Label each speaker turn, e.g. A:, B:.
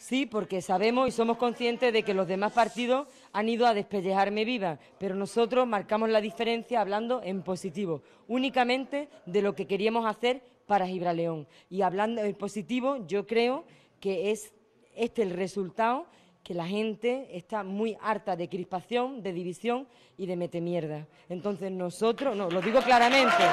A: Sí, porque sabemos y somos conscientes de que los demás partidos han ido a despellejarme viva, pero nosotros marcamos la diferencia hablando en positivo, únicamente de lo que queríamos hacer para Gibraleón. Y hablando en positivo, yo creo que es este el resultado que la gente está muy harta de crispación, de división y de metemierda. Entonces nosotros, no, lo digo claramente.